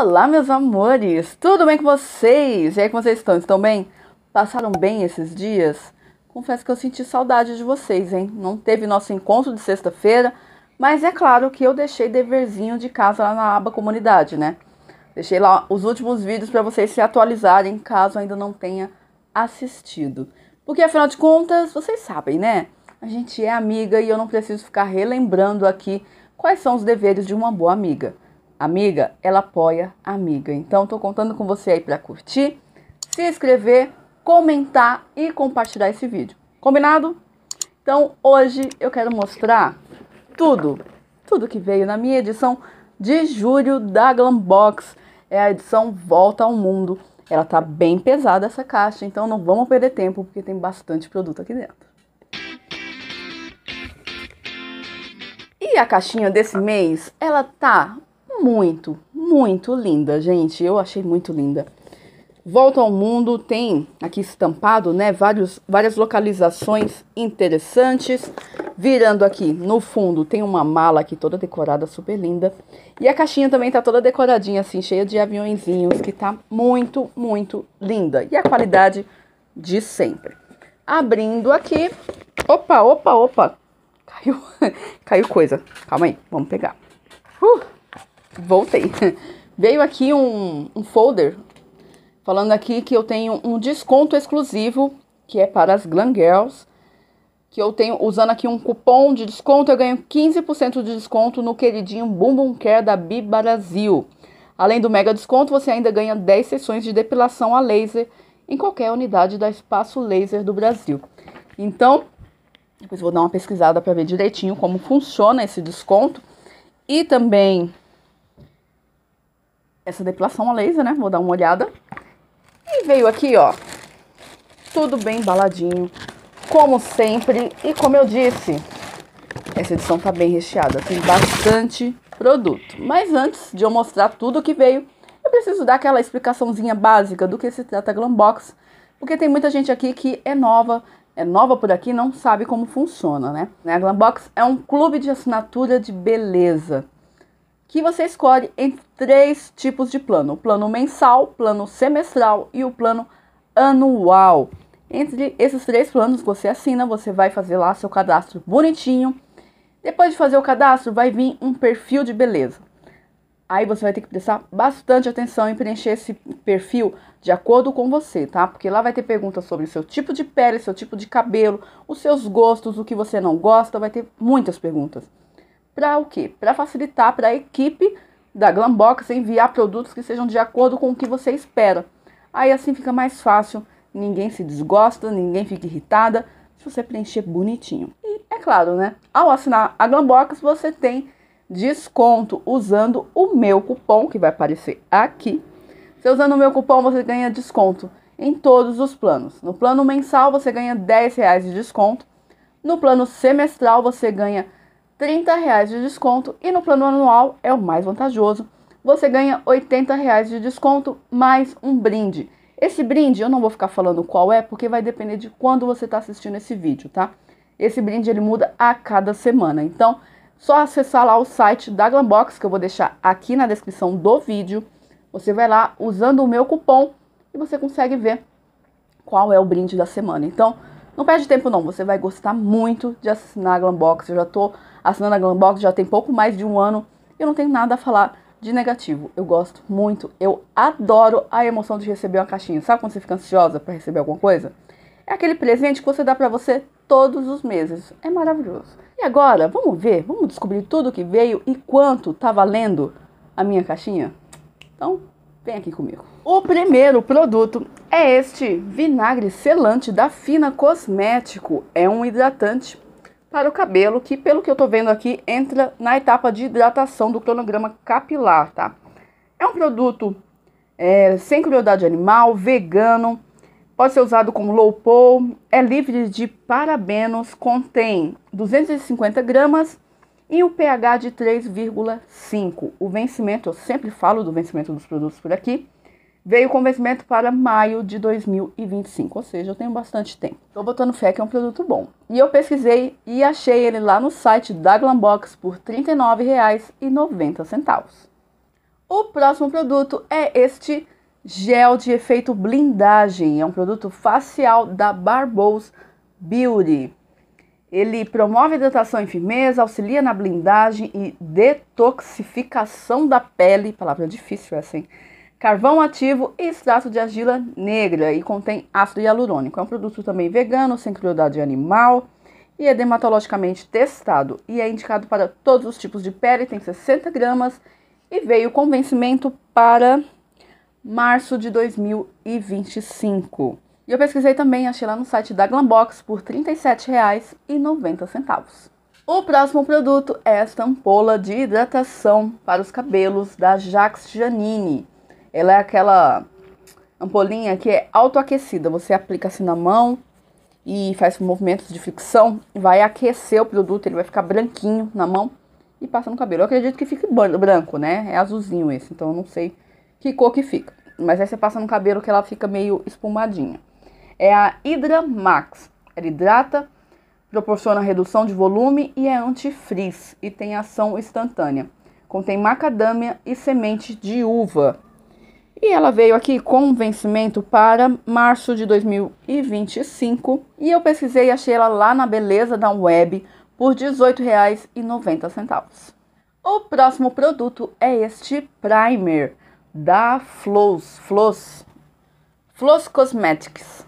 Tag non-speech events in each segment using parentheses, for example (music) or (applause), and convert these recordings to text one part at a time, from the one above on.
Olá, meus amores! Tudo bem com vocês? E aí, como vocês estão? Estão bem? Passaram bem esses dias? Confesso que eu senti saudade de vocês, hein? Não teve nosso encontro de sexta-feira, mas é claro que eu deixei deverzinho de casa lá na aba comunidade, né? Deixei lá os últimos vídeos para vocês se atualizarem, caso ainda não tenha assistido. Porque afinal de contas, vocês sabem, né? A gente é amiga e eu não preciso ficar relembrando aqui quais são os deveres de uma boa amiga amiga, ela apoia a amiga. Então, estou contando com você aí para curtir, se inscrever, comentar e compartilhar esse vídeo. Combinado? Então, hoje eu quero mostrar tudo, tudo que veio na minha edição de julho da Glambox. É a edição Volta ao Mundo. Ela tá bem pesada essa caixa, então não vamos perder tempo porque tem bastante produto aqui dentro. E a caixinha desse mês, ela tá muito, muito linda, gente. Eu achei muito linda. Volta ao Mundo tem aqui estampado, né, vários, várias localizações interessantes. Virando aqui, no fundo, tem uma mala aqui toda decorada, super linda. E a caixinha também tá toda decoradinha assim, cheia de aviãozinhos. que tá muito, muito linda. E a qualidade de sempre. Abrindo aqui, opa, opa, opa, caiu, (laughs) caiu coisa. Calma aí, vamos pegar. Uh! voltei. (laughs) Veio aqui um, um folder falando aqui que eu tenho um desconto exclusivo que é para as Glam Girls. Que eu tenho usando aqui um cupom de desconto, eu ganho 15% de desconto no queridinho Bumbum Care da Bi Brasil. Além do mega desconto, você ainda ganha 10 sessões de depilação a laser em qualquer unidade da Espaço Laser do Brasil. Então, depois vou dar uma pesquisada para ver direitinho como funciona esse desconto. E também essa depilação a laser, né? Vou dar uma olhada. E veio aqui, ó, tudo bem embaladinho, como sempre. E como eu disse, essa edição tá bem recheada, tem bastante produto. Mas antes de eu mostrar tudo que veio, eu preciso dar aquela explicaçãozinha básica do que se trata Glambox, porque tem muita gente aqui que é nova, é nova por aqui, não sabe como funciona, né? A Glambox é um clube de assinatura de beleza que você escolhe entre três tipos de plano: o plano mensal, plano semestral e o plano anual. Entre esses três planos que você assina, você vai fazer lá seu cadastro bonitinho. Depois de fazer o cadastro, vai vir um perfil de beleza. Aí você vai ter que prestar bastante atenção em preencher esse perfil de acordo com você, tá? Porque lá vai ter perguntas sobre o seu tipo de pele, seu tipo de cabelo, os seus gostos, o que você não gosta, vai ter muitas perguntas para o quê? Para facilitar para a equipe da Glambox enviar produtos que sejam de acordo com o que você espera. Aí assim fica mais fácil, ninguém se desgosta, ninguém fica irritada, se você preencher bonitinho. E é claro, né? Ao assinar a Glambox, você tem desconto usando o meu cupom, que vai aparecer aqui. Se usando o meu cupom, você ganha desconto em todos os planos. No plano mensal, você ganha R$10 de desconto. No plano semestral, você ganha 30 reais de desconto e no plano anual é o mais vantajoso. Você ganha 80 reais de desconto mais um brinde. Esse brinde eu não vou ficar falando qual é, porque vai depender de quando você está assistindo esse vídeo, tá? Esse brinde ele muda a cada semana. Então, só acessar lá o site da Glambox, que eu vou deixar aqui na descrição do vídeo. Você vai lá usando o meu cupom e você consegue ver qual é o brinde da semana. Então, não perde tempo não, você vai gostar muito de assinar a Glambox. Eu já tô assinando a Glambox já tem pouco mais de um ano. Eu não tenho nada a falar de negativo. Eu gosto muito, eu adoro a emoção de receber uma caixinha. Sabe quando você fica ansiosa para receber alguma coisa? É aquele presente que você dá para você todos os meses. É maravilhoso. E agora, vamos ver, vamos descobrir tudo que veio e quanto tá valendo a minha caixinha? Então, vem aqui comigo. O primeiro produto é este vinagre selante da Fina Cosmético. É um hidratante para o cabelo, que pelo que eu estou vendo aqui, entra na etapa de hidratação do cronograma capilar, tá? É um produto é, sem crueldade animal, vegano, pode ser usado como low pole, é livre de parabenos, contém 250 gramas e o pH de 3,5. O vencimento, eu sempre falo do vencimento dos produtos por aqui, Veio com vencimento para maio de 2025, ou seja, eu tenho bastante tempo. Estou botando fé que é um produto bom. E eu pesquisei e achei ele lá no site da Glambox por R$ 39,90. O próximo produto é este gel de efeito blindagem. É um produto facial da Barbose Beauty. Ele promove hidratação e firmeza, auxilia na blindagem e detoxificação da pele. Palavra difícil essa, hein? carvão ativo e extrato de argila negra e contém ácido hialurônico. É um produto também vegano, sem crueldade animal e é dermatologicamente testado e é indicado para todos os tipos de pele, tem 60 gramas e veio com vencimento para março de 2025. E eu pesquisei também, achei lá no site da Glambox por R$ 37,90. O próximo produto é esta ampola de hidratação para os cabelos da Jax Janine. Ela é aquela ampolinha que é autoaquecida. Você aplica assim na mão e faz movimentos de fricção, vai aquecer o produto, ele vai ficar branquinho na mão e passa no cabelo. Eu acredito que fique branco, né? É azulzinho esse, então eu não sei que cor que fica. Mas aí você passa no cabelo que ela fica meio espumadinha. É a Hydra Max. Ela hidrata, proporciona redução de volume e é antifrizz e tem ação instantânea. Contém macadâmia e semente de uva. E ela veio aqui com um vencimento para março de 2025 e eu pesquisei e achei ela lá na Beleza da Web por R$18,90. O próximo produto é este primer da Floss, Floss, Floss Cosmetics.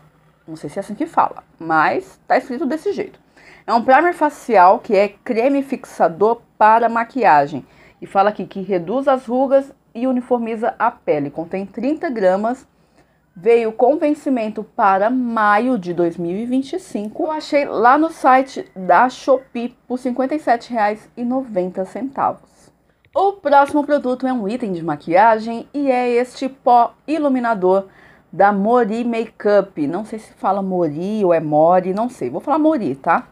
Não sei se é assim que fala, mas tá escrito desse jeito. É um primer facial que é creme fixador para maquiagem e fala aqui que reduz as rugas e uniformiza a pele. Contém 30 gramas. Veio com vencimento para maio de 2025. Eu achei lá no site da Shopee por R$ 57,90. O próximo produto é um item de maquiagem e é este pó iluminador da Mori Makeup. Não sei se fala Mori ou é Mori, não sei. Vou falar Mori, tá?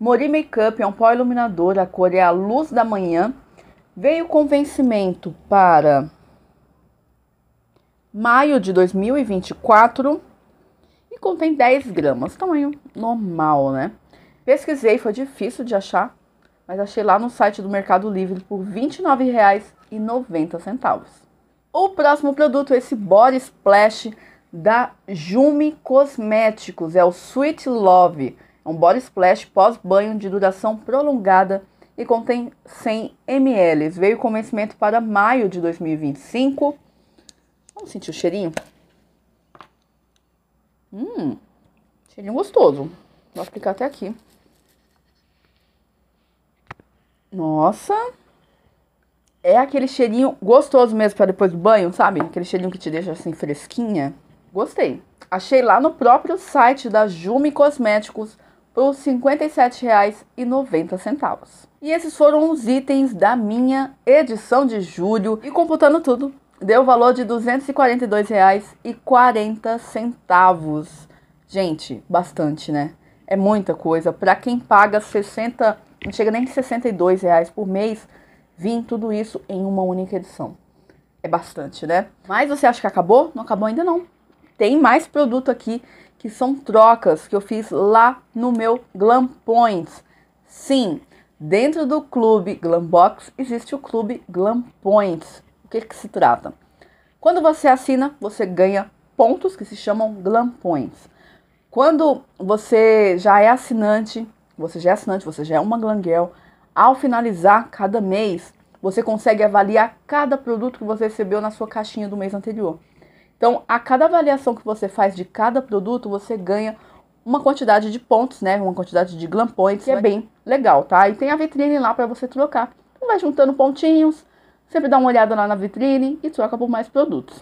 Mori Makeup é um pó iluminador, a cor é a luz da manhã Veio com vencimento para maio de 2024 e contém 10 gramas, tamanho normal, né? Pesquisei, foi difícil de achar, mas achei lá no site do Mercado Livre por R$ 29,90. O próximo produto é esse Body Splash da Jume Cosméticos, é o Sweet Love, é um body splash pós-banho de duração prolongada e contém 100 ml. Veio com vencimento para maio de 2025. Vamos sentir o cheirinho? Hum, cheirinho gostoso. Vou aplicar até aqui. Nossa! É aquele cheirinho gostoso mesmo para depois do banho, sabe? Aquele cheirinho que te deixa assim fresquinha. Gostei. Achei lá no próprio site da Jume Cosméticos por R$ 57,90. E esses foram os itens da minha edição de julho. E computando tudo, deu o valor de R$ 242,40. Gente, bastante, né? É muita coisa. Para quem paga 60, não chega nem de 62 reais por mês, vim tudo isso em uma única edição. É bastante, né? Mas você acha que acabou? Não acabou ainda não. Tem mais produto aqui que são trocas que eu fiz lá no meu Glam Points. Sim, Dentro do clube Glambox existe o clube Glam Points. O que, que se trata? Quando você assina, você ganha pontos que se chamam Glam Points. Quando você já é assinante, você já é assinante, você já é uma Glangirl, ao finalizar cada mês, você consegue avaliar cada produto que você recebeu na sua caixinha do mês anterior. Então, a cada avaliação que você faz de cada produto, você ganha uma quantidade de pontos, né? Uma quantidade de glam points, que é né? bem legal, tá? E tem a vitrine lá para você trocar. Então vai juntando pontinhos, sempre dá uma olhada lá na vitrine e troca por mais produtos.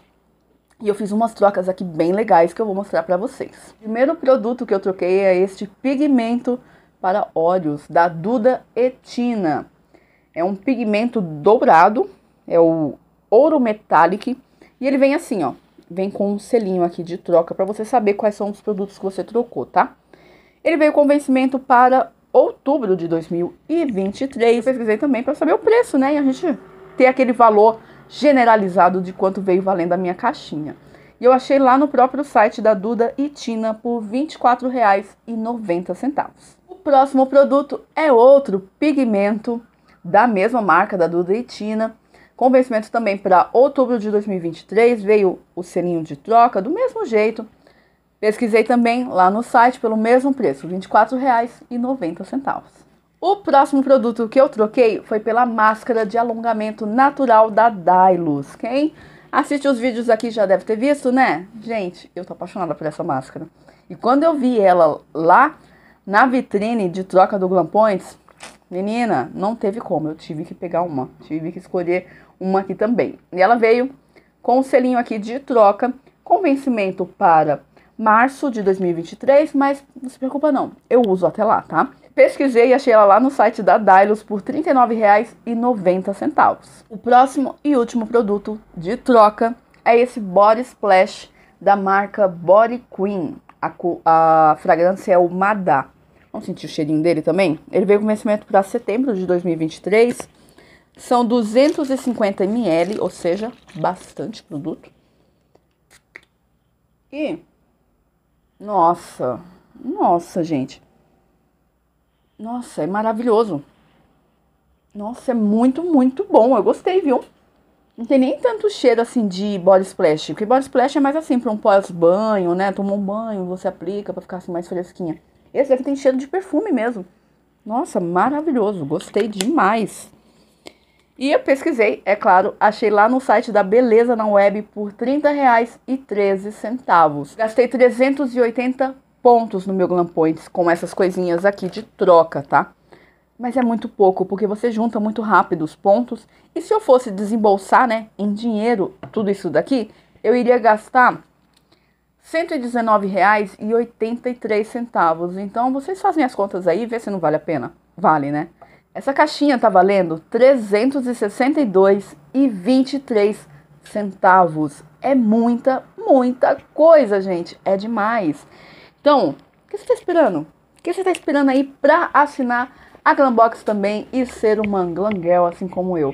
E eu fiz umas trocas aqui bem legais que eu vou mostrar para vocês. O primeiro produto que eu troquei é este pigmento para olhos da Duda Etina. É um pigmento dourado, é o ouro metallic e ele vem assim, ó vem com um selinho aqui de troca para você saber quais são os produtos que você trocou, tá? Ele veio com vencimento para outubro de 2023. Eu pesquisei também para saber o preço, né? E a gente ter aquele valor generalizado de quanto veio valendo a minha caixinha. E eu achei lá no próprio site da Duda e Tina por R$ 24,90. O próximo produto é outro pigmento da mesma marca da Duda e Tina com vencimento também para outubro de 2023, veio o selinho de troca do mesmo jeito. Pesquisei também lá no site pelo mesmo preço, R$ 24,90. O próximo produto que eu troquei foi pela máscara de alongamento natural da Dylos. Quem assiste os vídeos aqui já deve ter visto, né? Gente, eu tô apaixonada por essa máscara. E quando eu vi ela lá na vitrine de troca do Glam Points, Menina, não teve como, eu tive que pegar uma, tive que escolher uma aqui também. E ela veio com o selinho aqui de troca, com vencimento para março de 2023, mas não se preocupa não, eu uso até lá, tá? Pesquisei e achei ela lá no site da Dylos por R$ 39,90. O próximo e último produto de troca é esse Body Splash da marca Body Queen. A, a fragrância é o Madá. Vamos sentir o cheirinho dele também? Ele veio com vencimento para setembro de 2023. São 250 ml, ou seja, bastante produto. E. Nossa! Nossa, gente! Nossa, é maravilhoso! Nossa, é muito, muito bom. Eu gostei, viu? Não tem nem tanto cheiro assim de body splash. Porque body splash é mais assim, para um pós-banho, né? Tomou um banho, você aplica para ficar assim mais fresquinha. Esse daqui tem cheiro de perfume mesmo. Nossa, maravilhoso, gostei demais. E eu pesquisei, é claro, achei lá no site da Beleza na Web por R$ 30,13. Gastei 380 pontos no meu Glam Points com essas coisinhas aqui de troca, tá? Mas é muito pouco, porque você junta muito rápido os pontos. E se eu fosse desembolsar, né, em dinheiro, tudo isso daqui, eu iria gastar R$ 119,83. Então vocês fazem as contas aí e vê se não vale a pena. Vale, né? Essa caixinha tá valendo R$ 362,23 centavos. É muita, muita coisa, gente. É demais. Então, o que você está esperando? O que você está esperando aí para assinar a Glambox também e ser uma Glangel, assim como eu?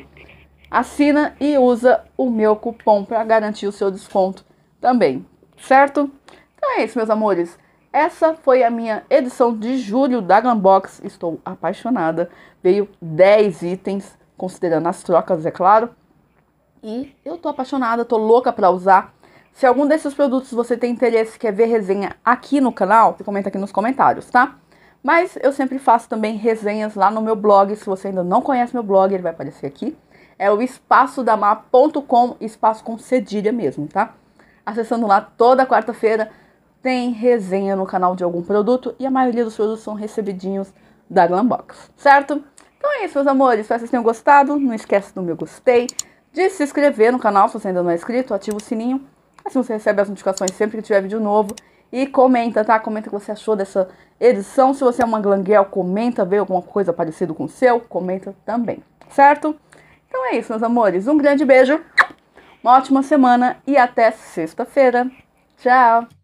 Assina e usa o meu cupom para garantir o seu desconto também certo? Então é isso, meus amores. Essa foi a minha edição de julho da Glambox. Estou apaixonada. Veio 10 itens, considerando as trocas, é claro. E eu tô apaixonada, tô louca para usar. Se algum desses produtos você tem interesse, quer ver resenha aqui no canal, comenta aqui nos comentários, tá? Mas eu sempre faço também resenhas lá no meu blog. Se você ainda não conhece meu blog, ele vai aparecer aqui. É o espaçodamar.com, espaço com cedilha mesmo, tá? acessando lá toda quarta-feira. Tem resenha no canal de algum produto e a maioria dos produtos são recebidinhos da Glambox, certo? Então é isso, meus amores. Espero que vocês tenham gostado. Não esquece do meu gostei, de se inscrever no canal se você ainda não é inscrito, ativa o sininho, assim você recebe as notificações sempre que tiver vídeo novo. E comenta, tá? Comenta o que você achou dessa edição. Se você é uma glanguel, comenta, veio alguma coisa parecida com o seu, comenta também, certo? Então é isso, meus amores. Um grande beijo. Uma ótima semana e até sexta-feira. Tchau!